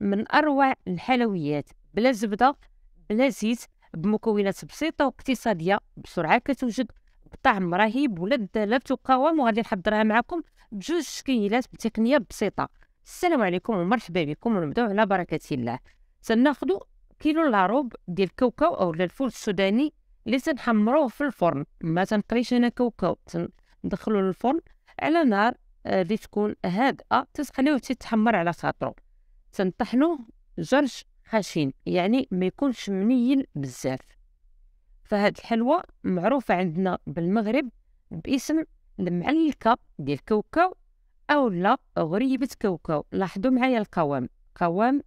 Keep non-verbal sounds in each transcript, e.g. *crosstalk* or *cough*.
من أروع الحلويات بلا زبدة بلا زيت بمكونات بسيطة واقتصادية بسرعة كتوجد بطعم رهيب ولذة لا تقاوم وغادي نحضرها معكم بجوج شكيلات بتقنية بسيطة السلام عليكم ومرحبا بكم ونبداو على بركة الله تناخدو كيلو لاروب ديال الكاوكاو أو الفول السوداني اللي تنحمروه في الفرن ما تنقريش انا كاوكاو تندخلو للفرن على نار آه، اللي تكون هادئه تتخليوه تتحمر على خاطرو تنطحنو جرش خشين يعني ما يكونش منيل بزاف فهاد الحلوى معروفة عندنا بالمغرب باسم المعلكة ديال كاوكاو أو لا غريبة كاوكاو لاحظوا معايا القوام قوام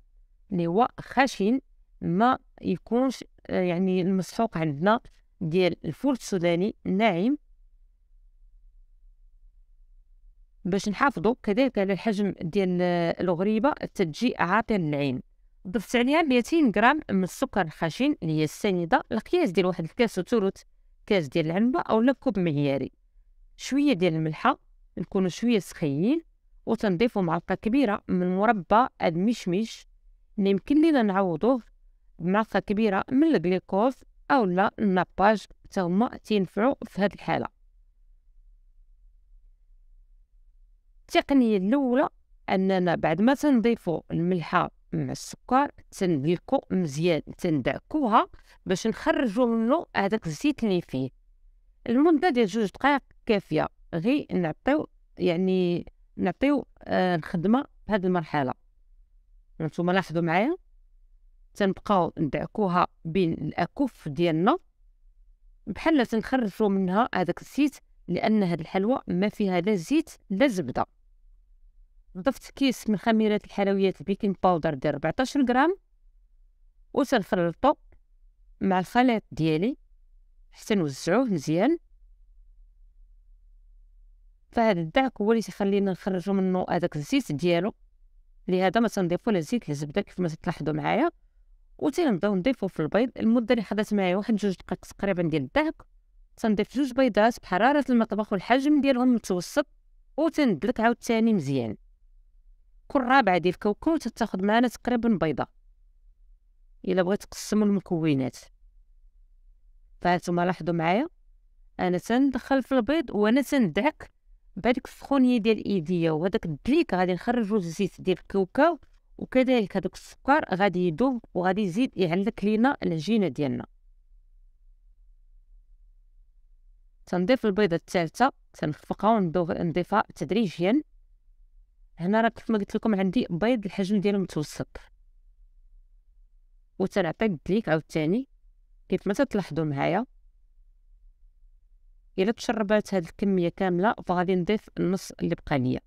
اللي هو خشن ما يكونش آه، يعني المسحوق عندنا ديال الفول السوداني ناعم باش نحافظوا كذلك على الحجم ديال الغريبه تتجي عاطيه العين ضفت عليها 200 غرام من السكر الخشن اللي هي السنيده القياس ديال واحد الكاس وثلث كاس ديال العنبه اولا كوب معياري شويه ديال الملحه نكونوا شويه سخيين وتنضيفوا معلقه كبيره من مربى المشمش اللي يمكن لينا نعوضوه بمعلقه كبيره من الجليكوز اولا الناباج حتى هما تينفعوا في هذه الحاله التقنيه الاولى اننا بعد ما تنضيفوا الملحه مع السكر تندلكو مزيان تندعكوها باش نخرجوا منه هذاك الزيت اللي فيه المده ديال جوج دقائق كافيه غير نعطيو يعني نعطيو آه الخدمه هذه المرحله نتوما لاحظوا معايا تنبقاو ندعكوها بين الاكف ديالنا بحال تنخرجوا منها هذاك الزيت لان هاد الحلوى ما فيها لا زيت لا زبده ضفت كيس من خميرات الحلويات البيكنج باودر ديال 14 غرام و تنخلطو مع الخليط ديالي حتى نوزعوه مزيان فهاد الدعك هو اللي تيخلينا نخرجو منو هذاك الزيت ديالو لهذا ما تنضيفو لا زيت الزبده كيف ما تلاحظوا معايا و تنبداو نضيفو في البيض المده اللي خدات معايا واحد جوج دقائق تقريبا ديال الدعك تنضيف جوج بيضات بحراره المطبخ والحجم ديالهم متوسط وتندلك عاوتاني مزيان كل رابعه ديال الكوكوت تتاخد معنا تقريبا بيضه الا بغيت تقسم المكونات فهانتوما لاحظوا معايا انا تندخل في البيض وانا تندعك بهاديك السخونيه ديال ايديا وهداك الدليك غادي نخرجو الزيت ديال الكوكاو وكذلك هذاك السكر غادي يذوب وغادي يزيد يعلك لينا العجينه ديالنا تنضيف البيضه الثالثه تنخفقها ونضيفها تدريجيا هنا راه كيف ما قلت لكم عندي بيض الحجم ديالو متوسط وتنعطي الدليك عاوتاني كيف ما تلاحظوا معايا الا تشربات هاد الكميه كامله فغادي نضيف النص اللي بقى ليا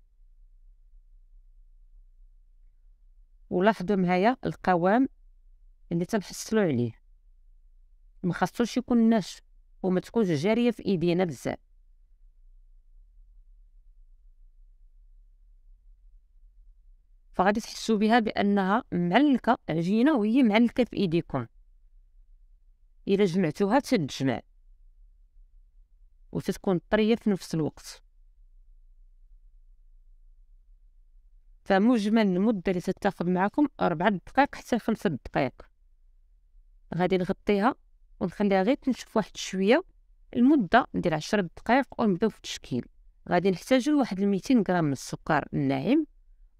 ولاحظوا معايا القوام اللي تنحصلوا عليه ما خاصوش يكون ناشف وما تكونش جاريه في ايدينا بزاف فغادي تحسوا بها بانها معلكه عجينه وهي معلكه في ايديكم الا جمعتوها تتجمع وتتكون طريه في نفس الوقت فمجمل المده اللي تتاخذ معكم أربعة دقائق حتى خمسة دقائق غادي نغطيها ونخليها غير تنشف واحد شويه المده ندير عشرة دقائق ونبداو في التشكيل غادي نحتاجو لواحد 200 غرام من السكر الناعم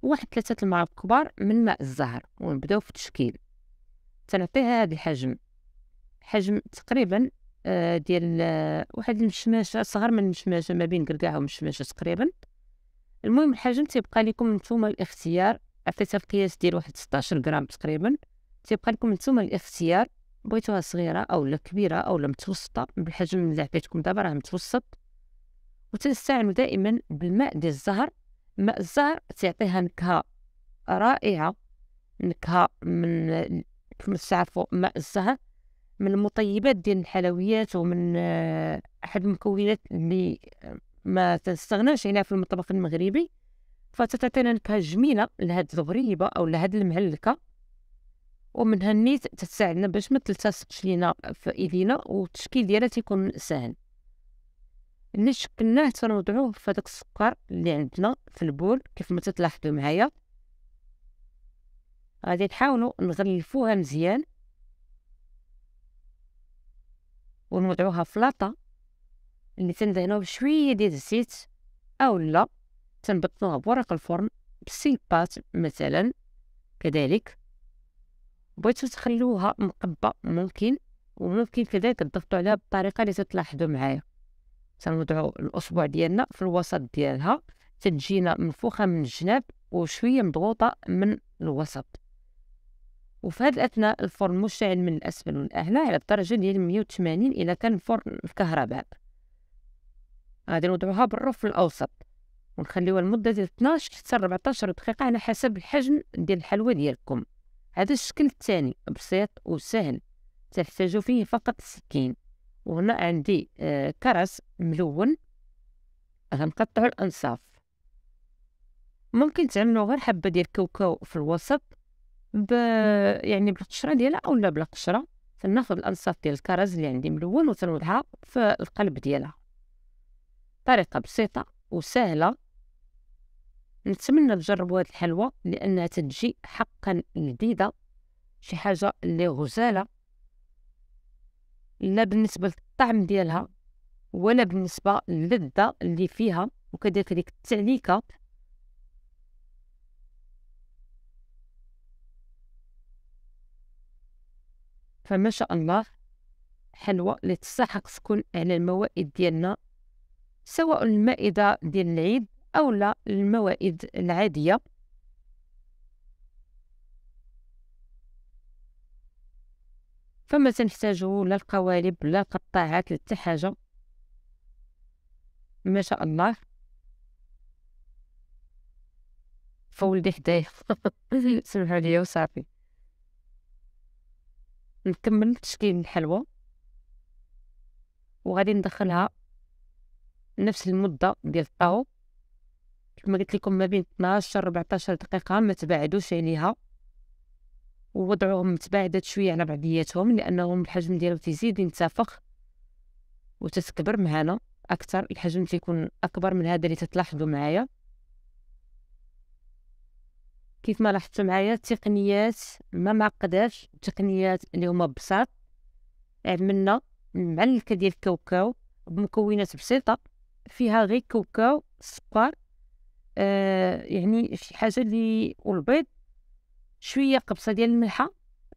واحد ثلاثة المعالق كبار من ماء الزهر ونبداو في التشكيل تنعطيها هذا الحجم حجم تقريبا آه، ديال آه، واحد المشماشة صغر من المشماشة ما بين قرقاعة ومشماشة تقريبا المهم الحجم تيبقى لكم نتوما الاختيار عطيتها القياس ديال واحد 16 غرام تقريبا تيبقى لكم نتوما الاختيار بغيتوها صغيرة أولا كبيرة أولا متوسطة بالحجم اللي عطيتكم دابا راه متوسط وتستعملوا دائما بالماء ديال الزهر ماء الزهر تيعطيها نكهه رائعه نكهه من كما تعرفوا ماء الزهر من المطيبات ديال الحلويات ومن آه، احد المكونات اللي ما تستغناش عليها في المطبخ المغربي فتتعطينا نكهه جميله لهاد الغريبه او لهاد المهلكه ومن هالنيت تساعدنا باش ما تلتصقش لينا في ايدينا والتشكيل ديالها تيكون سهل اللي شكلناه تنوضعوه في هذاك السكر اللي عندنا في البول كيف ما تلاحظوا معايا غادي نحاولوا نغلفوها مزيان ونوضعوها في لاطا اللي تندهنوها بشويه ديال الزيت او لا تنبطنوها بورق الفرن بسيبات مثلا كذلك بغيتو تخلوها مقبه ممكن وممكن كذلك تضغطوا عليها بالطريقه اللي تلاحظوا معايا تنوضعو الاصبع ديالنا في الوسط ديالها تتجينا منفوخه من الجناب وشويه مضغوطه من الوسط وفي هذا الاثناء الفرن مشتعل من الاسفل والاعلى على الدرجه ديال 180 الا كان فرن الكهرباء غادي نوضعوها بالرف الاوسط ونخليوها لمده ديال 12 حتى 14 دقيقه على حسب الحجم ديال الحلوى ديالكم هذا الشكل الثاني بسيط وسهل تحتاجوا فيه فقط السكين وهنا عندي آه، كرس كرز ملون غنقطعو الأنصاف ممكن تعملو غير حبة ديال الكاوكاو في الوسط ب يعني بالقشرة ديالها أولا بلا قشرة تناخد الأنصاف ديال الكرز اللي عندي ملون وتنوضعها في القلب ديالها طريقة بسيطة وسهلة نتمنى تجربوا هاد الحلوى لأنها تتجي حقا لذيذة شي حاجة اللي غزالة لا بالنسبه للطعم ديالها ولا بالنسبه للذه اللي فيها وكذلك التعليكه فما شاء الله حلوى اللي تستحق تكون على الموائد ديالنا سواء المائدة ديال العيد أو لا الموائد العادية فما تنحتاجو لا القوالب لا القطاعات لا حاجه ما شاء الله فولدي حدايا *laughs* سمحوا لي وصافي نكمل تشكيل الحلوى وغادي ندخلها نفس المده ديال الطاو كما قلت لكم ما بين 12 14 دقيقه ما تبعدوش عليها ووضعهم تباعدت شوية على بعضياتهم لأنهم الحجم ديالهم تيزيد ينتفخ وتتكبر معانا أكثر الحجم تيكون أكبر من هذا اللي تتلاحظوا معايا كيف ما لاحظتوا معايا التقنيات ما معقداش التقنيات اللي هما بساط عملنا يعني معلكة ديال الكاوكاو بمكونات بسيطة فيها غير كاوكاو سكر آه يعني شي حاجة اللي والبيض شويه قبصه ديال الملحه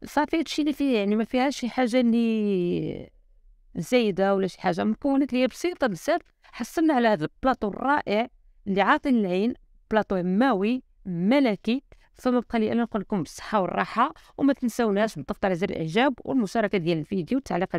صافي هادشي اللي فيه يعني ما فيهاش شي حاجه اللي زايده ولا شي حاجه مكونات اللي هي بسيطه بزاف حصلنا على هذا البلاطو الرائع اللي عاطي العين بلاطو ماوي ملكي فما بقى لي انا نقول لكم بالصحه والراحه وما تنساوناش الضغط على زر الاعجاب والمشاركه ديال الفيديو والتعليقات